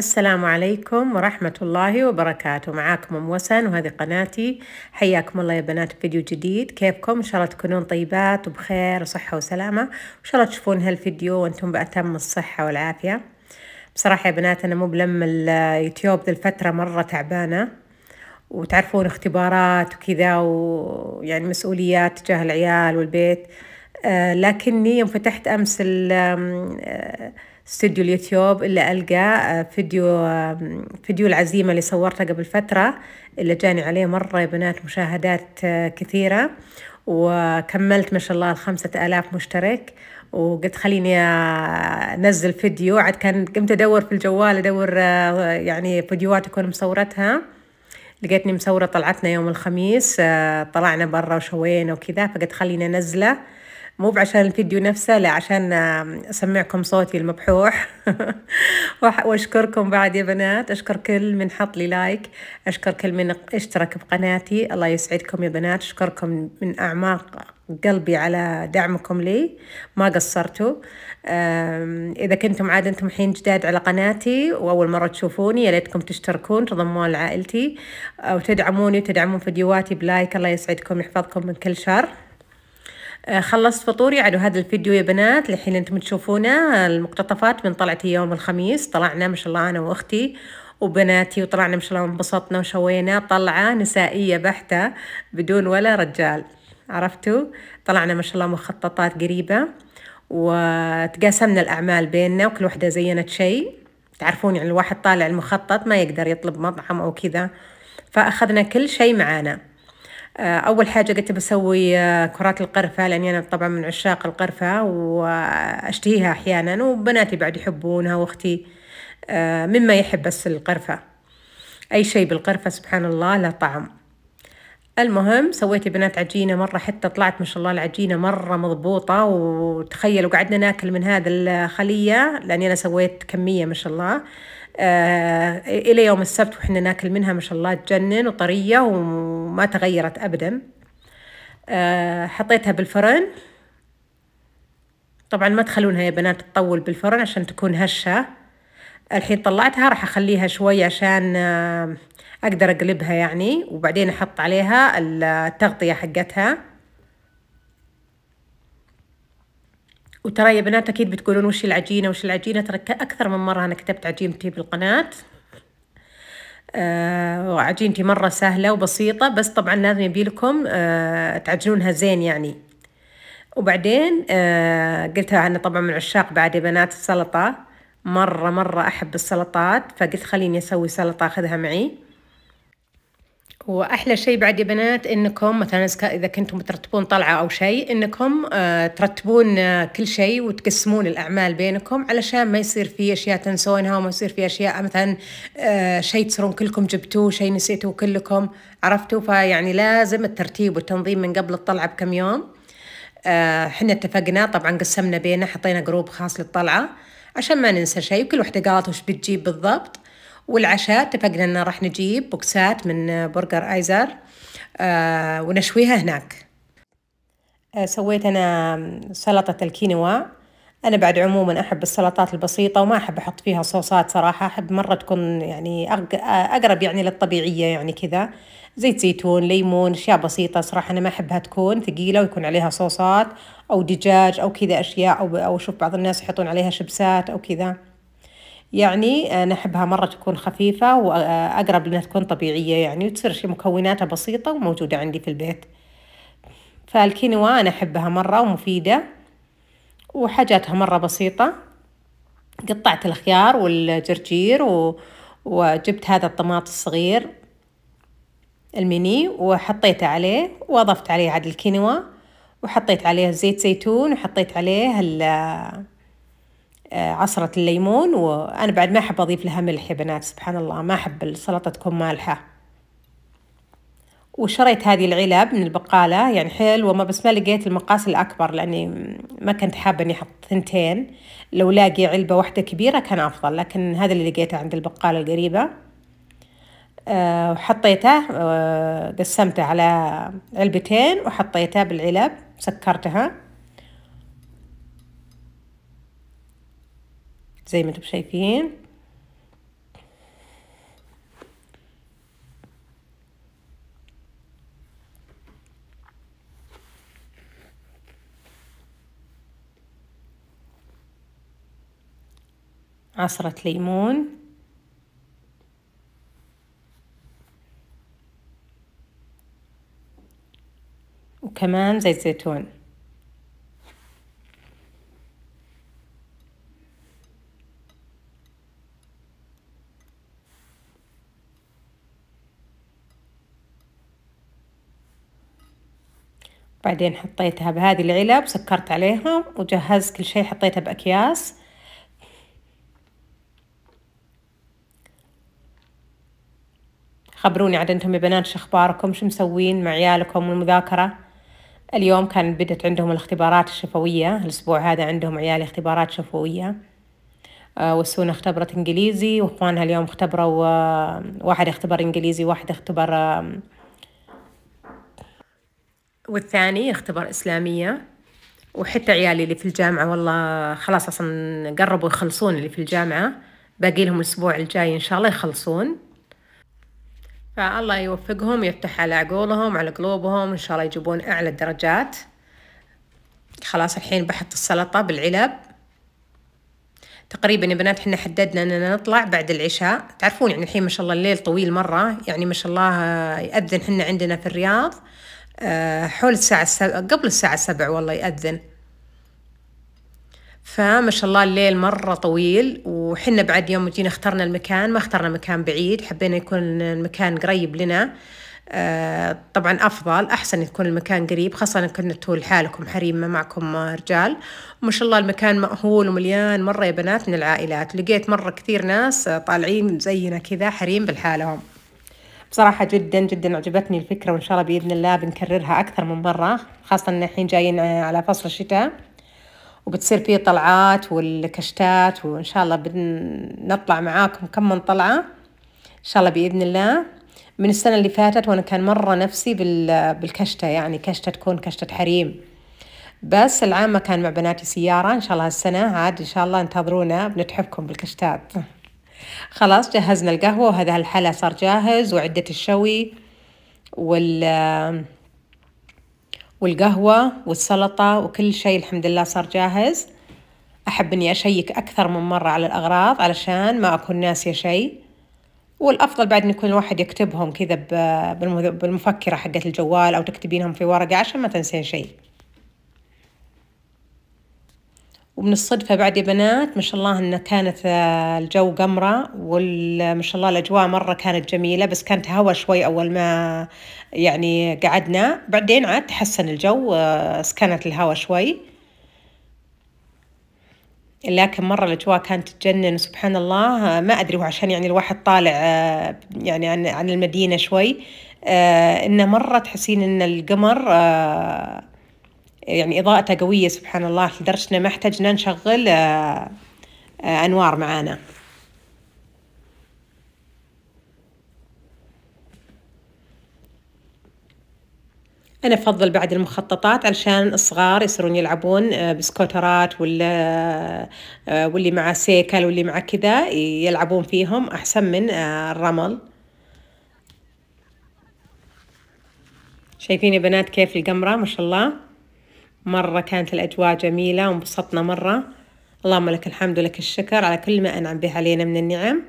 السلام عليكم ورحمة الله وبركاته معاكم أم وسن وهذه قناتي حياكم الله يا بنات فيديو جديد كيفكم إن شاء الله تكونون طيبات وبخير وصحة وسلامة وإن شاء الله تشوفون هالفيديو وأنتم بأتم الصحة والعافية بصراحة يا بنات أنا مو بلم اليوتيوب ذي الفترة مرة تعبانة وتعرفون اختبارات وكذا ويعني مسؤوليات تجاه العيال والبيت آه لكني يوم فتحت أمس ال آه استوديو اليوتيوب اللي ألقى آه، فيديو فيديو العزيمة اللي صورته قبل فترة اللي جاني عليه مرة يا بنات مشاهدات آه، كثيرة وكملت ما شاء الله الخمسة آلاف مشترك وقلت خليني آه، أنزل فيديو عاد كان قمت أدور في الجوال أدور يعني فيديوهات أكون مصورتها لقيتني مصورة طلعتنا يوم الخميس طلعنا برا وشوينا وكذا فقلت خليني أنزله مو بعشان الفيديو نفسه لا عشان أسمعكم صوتي المبحوح وأشكركم بعد يا بنات أشكر كل من حط لي لايك أشكر كل من اشترك بقناتي الله يسعدكم يا بنات أشكركم من أعماق قلبي على دعمكم لي ما قصرتوا إذا كنتم عاد أنتم الحين جداد على قناتي وأول مرة تشوفوني يا ليتكم تشتركون تضمون لعائلتي وتدعموني وتدعمون فيديوهاتي بلايك الله يسعدكم يحفظكم من كل شر آه، خلصت فطوري على يعني هذا الفيديو يا بنات الحين انتم تشوفونه المقتطفات من طلعتي يوم الخميس طلعنا ما شاء الله انا واختي وبناتي وطلعنا ما شاء الله انبسطنا وشوينا طلعة نسائية بحتة بدون ولا رجال عرفتوا طلعنا ما شاء الله مخططات قريبة وتقاسمنا الأعمال بيننا وكل وحدة زينت شيء تعرفون يعني الواحد طالع المخطط ما يقدر يطلب مطعم أو كذا فأخذنا كل شيء معانا آه، أول حاجة قلت بسوي آه، كرات القرفة لأني أنا طبعا من عشاق القرفة وأشتهيها أحيانا وبناتي بعد يحبونها وأختي آه، مما يحب بس القرفة أي شيء بالقرفة سبحان الله له طعم المهم سويت يا بنات عجينه مره حتى طلعت ما شاء الله العجينه مره مضبوطه وتخيلوا قعدنا ناكل من هذا الخليه لاني انا سويت كميه ما شاء الله آه الى يوم السبت وحنا ناكل منها ما شاء الله تجنن وطريه وما تغيرت ابدا آه حطيتها بالفرن طبعا ما تخلونها يا بنات تطول بالفرن عشان تكون هشه الحين طلعتها راح اخليها شوي عشان آه اقدر اقلبها يعني وبعدين احط عليها التغطية حقتها وترى يا بنات اكيد بتقولون وش العجينة وش العجينة ترى اكثر من مرة انا كتبت عجينتي بالقناة آه وعجينتي مرة سهلة وبسيطة بس طبعا لازم يبيلكم آه تعجنونها زين يعني وبعدين آه قلتها أنا طبعا من عشاق بعد يا بنات السلطة مرة مرة أحب السلطات فقلت خليني أسوي سلطة أخذها معي واحلى شيء بعد يا بنات انكم مثلا اذا كنتم ترتبون طلعه او شيء انكم آه، ترتبون آه، كل شيء وتقسمون الاعمال بينكم علشان ما يصير في اشياء تنسونها وما يصير في اشياء مثلا آه، شيء تصيرون كلكم جبتوه شيء نسيتوه كلكم عرفتوا فيعني لازم الترتيب والتنظيم من قبل الطلعه بكم يوم احنا اتفقنا طبعا قسمنا بينا حطينا جروب خاص للطلعه عشان ما ننسى شيء وكل وحده قالت وش بتجيب بالضبط والعشاء اتفقنا ان راح نجيب بوكسات من برجر ايزر آه، ونشويها هناك آه، سويت انا سلطة الكينوا انا بعد عموما احب السلطات البسيطة وما احب احط فيها صوصات صراحة احب مرة تكون يعني آه، اقرب يعني للطبيعية يعني كذا زيت زيتون ليمون اشياء بسيطة صراحة انا ما احبها تكون ثقيلة ويكون عليها صوصات او دجاج او كذا اشياء او او اشوف بعض الناس يحطون عليها شبسات او كذا يعني آه، نحبها مرة تكون خفيفة وأقرب آه، لأنها تكون طبيعية يعني وتصير مكوناتها بسيطة وموجودة عندي في البيت فالكينوا أنا أحبها مرة ومفيدة وحاجاتها مرة بسيطة قطعت الخيار والجرجير و... وجبت هذا الطماط الصغير الميني وحطيته عليه وأضفت عليه عاد الكينوا وحطيت عليه زيت زيتون وحطيت عليه ال آه، عصرة الليمون وأنا بعد ما أحب أضيف لها ملح يا بنات سبحان الله ما أحب السلطة تكون مالحة وشريت هذه العلب من البقالة يعني حلوة ما بس ما لقيت المقاس الأكبر لأني ما كنت حابة إني أحط ثنتين لو لاقي علبة واحدة كبيرة كان أفضل لكن هذا اللي لقيته عند البقالة القريبة آه، وحطيته آه، قسمته على علبتين وحطيته بالعلب سكرتها زي ما انتم شايفين عصرة ليمون وكمان زيت زيتون بعدين حطيتها بهذه العلب سكرت عليهم وجهزت كل شيء حطيتها بأكياس خبروني عاد انتم يا بنات شو اخباركم شو مسوين مع عيالكم والمذاكره اليوم كان بدت عندهم الاختبارات الشفويه الاسبوع هذا عندهم عيالي اختبارات شفويه آه وسونا اختبرت انجليزي واخوانها اليوم اختبروا آه واحد اختبر انجليزي واحد اختبر آه والثاني اختبار إسلامية وحتى عيالي اللي في الجامعة والله خلاص أصلا قربوا يخلصون اللي في الجامعة باقي لهم الأسبوع الجاي إن شاء الله يخلصون فالله يوفقهم يفتح على عقولهم على قلوبهم إن شاء الله يجيبون أعلى الدرجات خلاص الحين بحط السلطة بالعلب تقريبا يا بنات احنا حددنا اننا نطلع بعد العشاء تعرفون يعني الحين ما شاء الله الليل طويل مرة يعني ما شاء الله يأذن احنا عندنا في الرياض آه، حول الساعة السبع قبل الساعة السبع والله يأذن فما شاء الله الليل مرة طويل وحنا بعد يوم جينا اخترنا المكان ما اخترنا مكان بعيد حبينا يكون المكان قريب لنا آه، طبعا أفضل أحسن يكون المكان قريب خاصة إن كنتوا لحالكم حريم ما معكم رجال وما شاء الله المكان مأهول ومليان مرة يا بنات من العائلات لقيت مرة كثير ناس طالعين زينا كذا حريم بالحالهم بصراحة جدا جدا عجبتني الفكرة وإن شاء الله بإذن الله بنكررها أكثر من مرة خاصة إن الحين جايين آه، على فصل الشتاء وبتصير فيه طلعات والكشتات وإن شاء الله بنطلع معاكم كم من طلعة إن شاء الله بإذن الله من السنة اللي فاتت وأنا كان مرة نفسي بالكشتة يعني كشتة تكون كشتة حريم بس العام ما كان مع بناتي سيارة إن شاء الله هالسنة عاد إن شاء الله انتظرونا بنتحفكم بالكشتات خلاص جهزنا القهوة وهذا الحلا صار جاهز وعدة الشوي وال والقهوة والسلطة وكل شيء الحمد لله صار جاهز أحب إني أشيك أكثر من مرة على الأغراض علشان ما أكون ناسية شيء والأفضل بعد إن يكون الواحد يكتبهم كذا بالمفكرة حقت الجوال أو تكتبينهم في ورقة عشان ما تنسين شيء ومن الصدفة بعد يا بنات ما شاء الله أن كانت آه، الجو قمرة وما شاء الله الأجواء مرة كانت جميلة بس كانت هوا شوي أول ما يعني قعدنا بعدين عاد تحسن الجو آه، سكنت الهوا شوي لكن مرة الأجواء كانت تجنن وسبحان الله آه، ما أدري هو عشان يعني الواحد طالع يعني عن, عن المدينة شوي إنه مرة تحسين إن القمر يعني إضاءته قوية سبحان الله لدرجة ما احتجنا نشغل آه، آه، أنوار معانا أنا أفضل بعد المخططات علشان الصغار يصيرون يلعبون آه، بسكوترات ولا واللي مع سيكل واللي مع كذا يلعبون فيهم أحسن من الرمل شايفين يا بنات كيف القمرة ما شاء الله مرة كانت الأجواء جميلة وانبسطنا مرة اللهم لك الحمد ولك الشكر على كل ما أنعم به علينا من النعم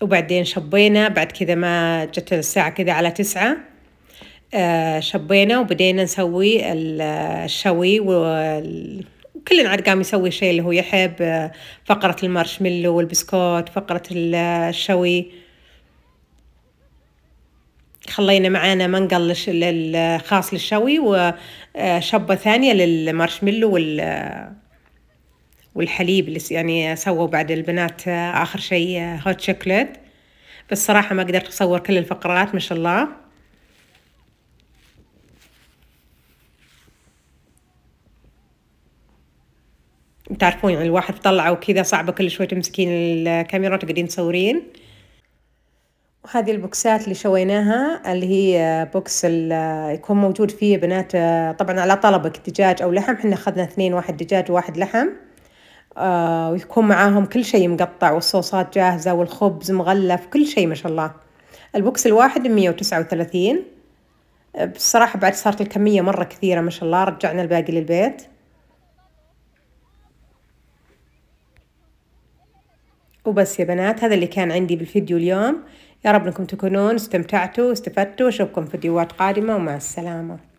وبعدين شبينا بعد كذا ما جت الساعة كذا على تسعة آه، شبينا وبدينا نسوي الشوي وكل عاد قام يسوي شيء اللي هو يحب آه، فقرة المارشميلو والبسكوت فقرة الشوي خلينا معانا منقل الخاص للشوي وشبة آه، ثانية للمارشميلو وال آه، والحليب اللي يعني سووا بعد البنات آه، آخر شيء هوت شوكليت بس صراحة ما قدرت أصور كل الفقرات ما شاء الله تعرفون يعني الواحد طلعه وكذا صعبة كل شوي تمسكين الكاميرا تقعدين تصورين وهذه البوكسات اللي شويناها اللي هي بوكس يكون موجود فيه بنات طبعا على طلبك دجاج او لحم احنا اخذنا اثنين واحد دجاج وواحد لحم آه، ويكون معاهم كل شيء مقطع والصوصات جاهزة والخبز مغلف كل شيء ما شاء الله البوكس الواحد مية وتسعة وثلاثين بصراحة بعد صارت الكمية مرة كثيرة ما شاء الله رجعنا الباقي للبيت وبس يا بنات هذا اللي كان عندي بالفيديو اليوم يا رب أنكم تكونون استمتعتوا واستفدتوا أشوفكم فيديوهات قادمة ومع السلامة